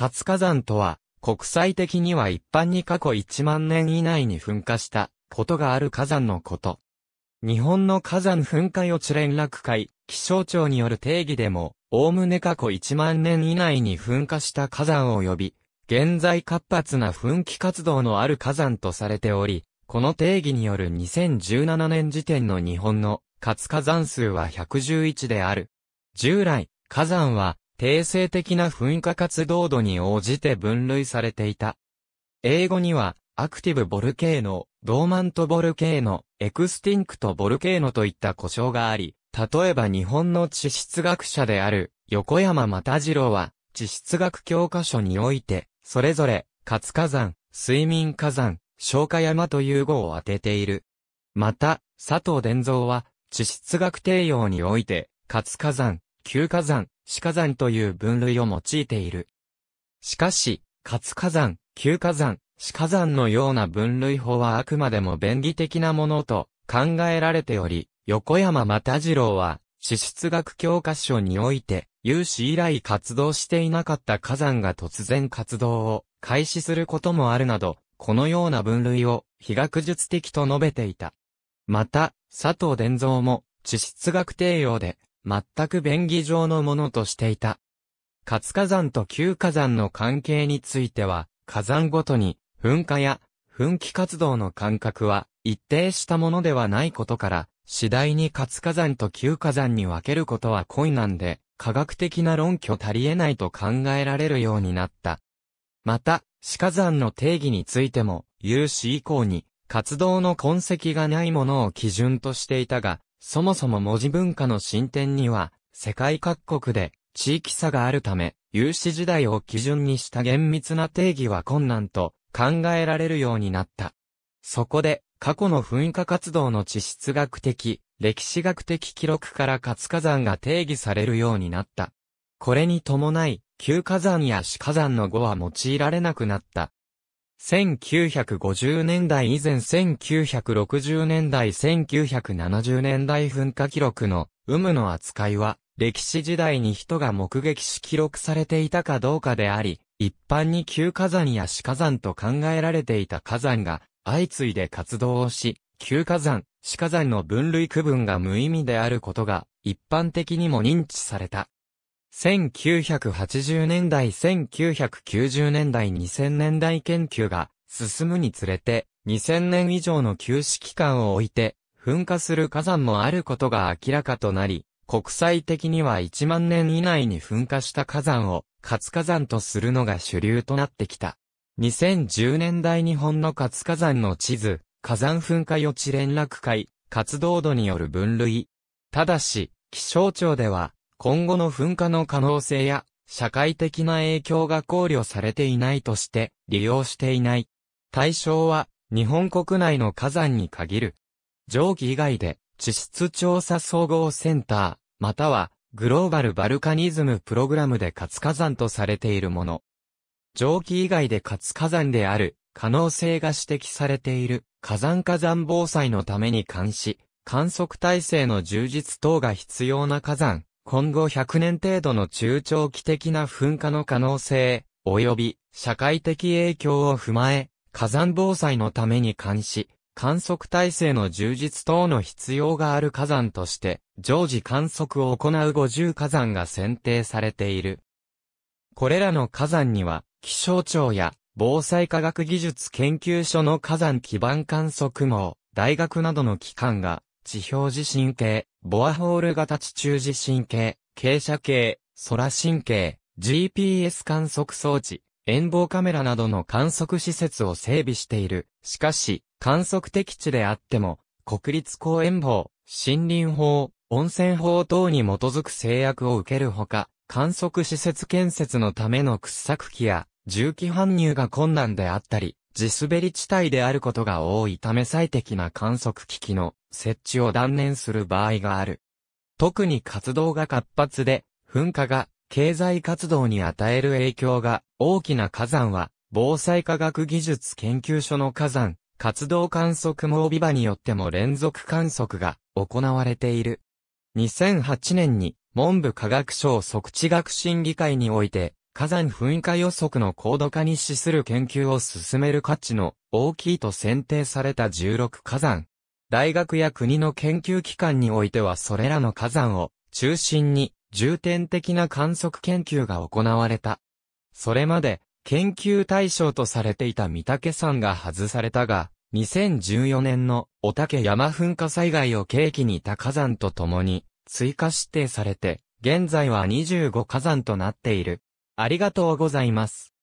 活火山とは、国際的には一般に過去1万年以内に噴火したことがある火山のこと。日本の火山噴火予知連絡会、気象庁による定義でも、おおむね過去1万年以内に噴火した火山を呼び、現在活発な噴気活動のある火山とされており、この定義による2017年時点の日本の活火山数は111である。従来、火山は定性的な噴火活動度に応じて分類されていた。英語には、アクティブボルケーノ、ドーマントボルケーノ、エクスティンクトボルケーノといった故障があり、例えば日本の地質学者である横山又次郎は、地質学教科書において、それぞれ、活火山、睡眠火山、消化山という語を当てている。また、佐藤伝蔵は、地質学定用において、活火山、旧火山、死火山という分類を用いている。しかし、活火山、旧火山、死火山のような分類法はあくまでも便宜的なものと考えられており、横山又次郎は、地質学教科書において、有史以来活動していなかった火山が突然活動を開始することもあるなど、このような分類を非学術的と述べていた。また、佐藤伝蔵も地質学定用で全く便宜上のものとしていた。活火山と旧火山の関係については、火山ごとに噴火や噴気活動の間隔は一定したものではないことから、次第に活火山と旧火山に分けることは困難で、科学的な論拠足り得ないと考えられるようになった。また、死火山の定義についても、有史以降に、活動の痕跡がないものを基準としていたが、そもそも文字文化の進展には、世界各国で地域差があるため、有史時代を基準にした厳密な定義は困難と考えられるようになった。そこで、過去の噴火活動の地質学的、歴史学的記録から活火山が定義されるようになった。これに伴い、旧火山や死火山の語は用いられなくなった。1950年代以前1960年代1970年代噴火記録の有無の扱いは歴史時代に人が目撃し記録されていたかどうかであり、一般に旧火山や死火山と考えられていた火山が相次いで活動をし、旧火山、死火山の分類区分が無意味であることが一般的にも認知された。1980年代1990年代2000年代研究が進むにつれて2000年以上の休止期間を置いて噴火する火山もあることが明らかとなり国際的には1万年以内に噴火した火山を活火山とするのが主流となってきた。2010年代日本の活火山の地図、火山噴火予知連絡会、活動度による分類。ただし、気象庁では、今後の噴火の可能性や、社会的な影響が考慮されていないとして、利用していない。対象は、日本国内の火山に限る。上記以外で、地質調査総合センター、または、グローバルバルカニズムプログラムで活火山とされているもの。蒸気以外で活火山である可能性が指摘されている火山火山防災のために監視、観測体制の充実等が必要な火山今後100年程度の中長期的な噴火の可能性、及び社会的影響を踏まえ、火山防災のために監視、観測体制の充実等の必要がある火山として、常時観測を行う50火山が選定されている。これらの火山には、気象庁や防災科学技術研究所の火山基盤観測網、大学などの機関が地表地震系、ボアホール型地中地震系、傾斜系、空神経、GPS 観測装置、遠望カメラなどの観測施設を整備している。しかし、観測的地であっても、国立公園法、森林法、温泉法等に基づく制約を受けるほか、観測施設建設のための掘削機や、重機搬入が困難であったり、地滑り地帯であることが多いため最適な観測機器の設置を断念する場合がある。特に活動が活発で、噴火が経済活動に与える影響が大きな火山は、防災科学技術研究所の火山、活動観測網ビ場によっても連続観測が行われている。2008年に文部科学省測地学審議会において、火山噴火予測の高度化に資する研究を進める価値の大きいと選定された16火山。大学や国の研究機関においてはそれらの火山を中心に重点的な観測研究が行われた。それまで研究対象とされていた三岳山が外されたが、2014年のお竹山噴火災害を契機にた火山と共に追加指定されて、現在は25火山となっている。ありがとうございます。